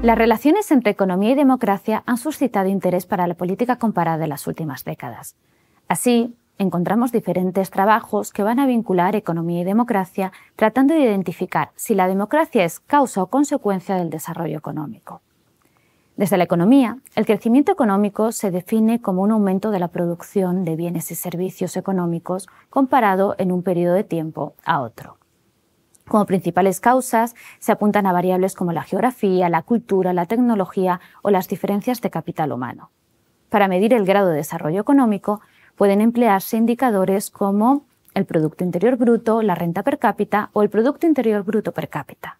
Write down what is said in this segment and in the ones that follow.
Las relaciones entre economía y democracia han suscitado interés para la política comparada en las últimas décadas. Así, encontramos diferentes trabajos que van a vincular economía y democracia tratando de identificar si la democracia es causa o consecuencia del desarrollo económico. Desde la economía, el crecimiento económico se define como un aumento de la producción de bienes y servicios económicos comparado en un periodo de tiempo a otro. Como principales causas se apuntan a variables como la geografía, la cultura, la tecnología o las diferencias de capital humano. Para medir el grado de desarrollo económico pueden emplearse indicadores como el Producto Interior Bruto, la renta per cápita o el Producto Interior Bruto per cápita.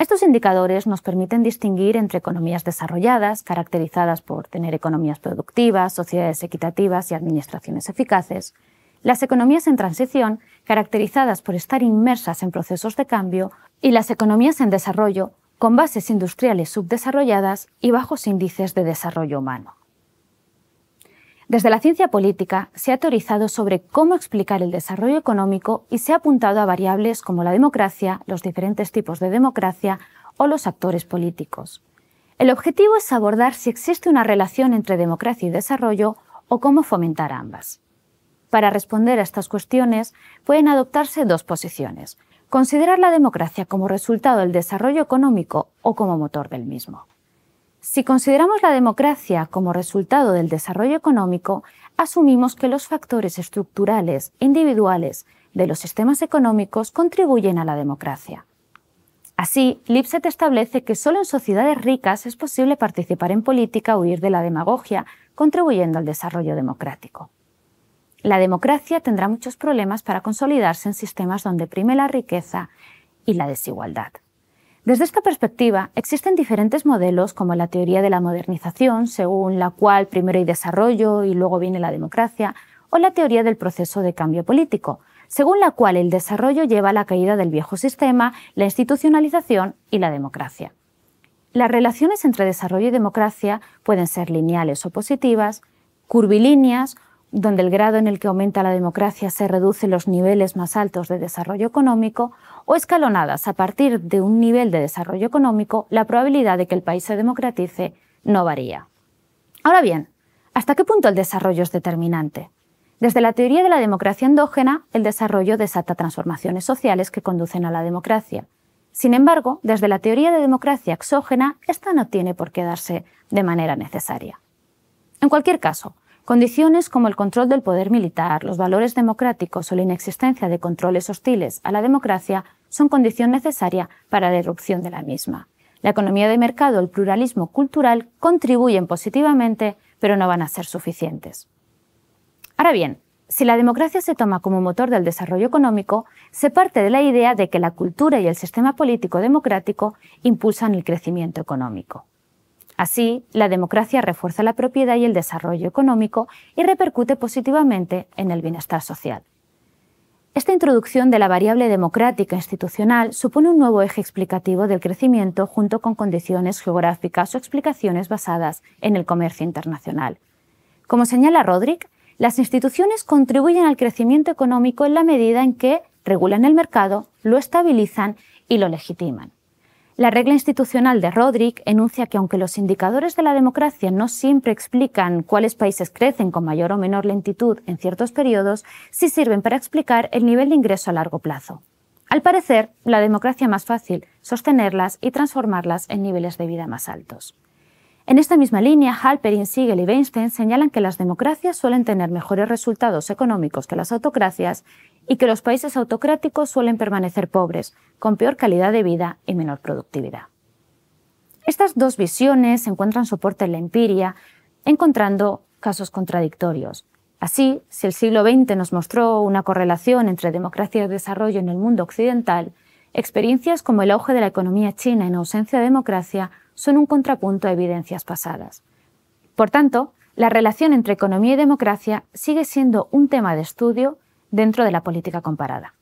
Estos indicadores nos permiten distinguir entre economías desarrolladas, caracterizadas por tener economías productivas, sociedades equitativas y administraciones eficaces, las economías en transición, caracterizadas por estar inmersas en procesos de cambio, y las economías en desarrollo, con bases industriales subdesarrolladas y bajos índices de desarrollo humano. Desde la ciencia política se ha teorizado sobre cómo explicar el desarrollo económico y se ha apuntado a variables como la democracia, los diferentes tipos de democracia o los actores políticos. El objetivo es abordar si existe una relación entre democracia y desarrollo o cómo fomentar ambas. Para responder a estas cuestiones pueden adoptarse dos posiciones. Considerar la democracia como resultado del desarrollo económico o como motor del mismo. Si consideramos la democracia como resultado del desarrollo económico, asumimos que los factores estructurales individuales de los sistemas económicos contribuyen a la democracia. Así, Lipset establece que solo en sociedades ricas es posible participar en política o huir de la demagogia, contribuyendo al desarrollo democrático. La democracia tendrá muchos problemas para consolidarse en sistemas donde prime la riqueza y la desigualdad. Desde esta perspectiva, existen diferentes modelos como la teoría de la modernización, según la cual primero hay desarrollo y luego viene la democracia, o la teoría del proceso de cambio político, según la cual el desarrollo lleva a la caída del viejo sistema, la institucionalización y la democracia. Las relaciones entre desarrollo y democracia pueden ser lineales o positivas, curvilíneas donde el grado en el que aumenta la democracia se reduce los niveles más altos de desarrollo económico, o escalonadas a partir de un nivel de desarrollo económico, la probabilidad de que el país se democratice no varía. Ahora bien, ¿hasta qué punto el desarrollo es determinante? Desde la teoría de la democracia endógena, el desarrollo desata transformaciones sociales que conducen a la democracia. Sin embargo, desde la teoría de democracia exógena, esta no tiene por qué darse de manera necesaria. En cualquier caso, Condiciones como el control del poder militar, los valores democráticos o la inexistencia de controles hostiles a la democracia son condición necesaria para la erupción de la misma. La economía de mercado, el pluralismo cultural contribuyen positivamente, pero no van a ser suficientes. Ahora bien, si la democracia se toma como motor del desarrollo económico, se parte de la idea de que la cultura y el sistema político democrático impulsan el crecimiento económico. Así, la democracia refuerza la propiedad y el desarrollo económico y repercute positivamente en el bienestar social. Esta introducción de la variable democrática institucional supone un nuevo eje explicativo del crecimiento junto con condiciones geográficas o explicaciones basadas en el comercio internacional. Como señala Rodrik, las instituciones contribuyen al crecimiento económico en la medida en que regulan el mercado, lo estabilizan y lo legitiman. La regla institucional de rodrick enuncia que aunque los indicadores de la democracia no siempre explican cuáles países crecen con mayor o menor lentitud en ciertos periodos, sí sirven para explicar el nivel de ingreso a largo plazo. Al parecer, la democracia más fácil, sostenerlas y transformarlas en niveles de vida más altos. En esta misma línea, Halperin, Siegel y Weinstein señalan que las democracias suelen tener mejores resultados económicos que las autocracias y que los países autocráticos suelen permanecer pobres, con peor calidad de vida y menor productividad. Estas dos visiones encuentran soporte en la empiria, encontrando casos contradictorios. Así, si el siglo XX nos mostró una correlación entre democracia y desarrollo en el mundo occidental, experiencias como el auge de la economía china en ausencia de democracia son un contrapunto a evidencias pasadas. Por tanto, la relación entre economía y democracia sigue siendo un tema de estudio dentro de la política comparada.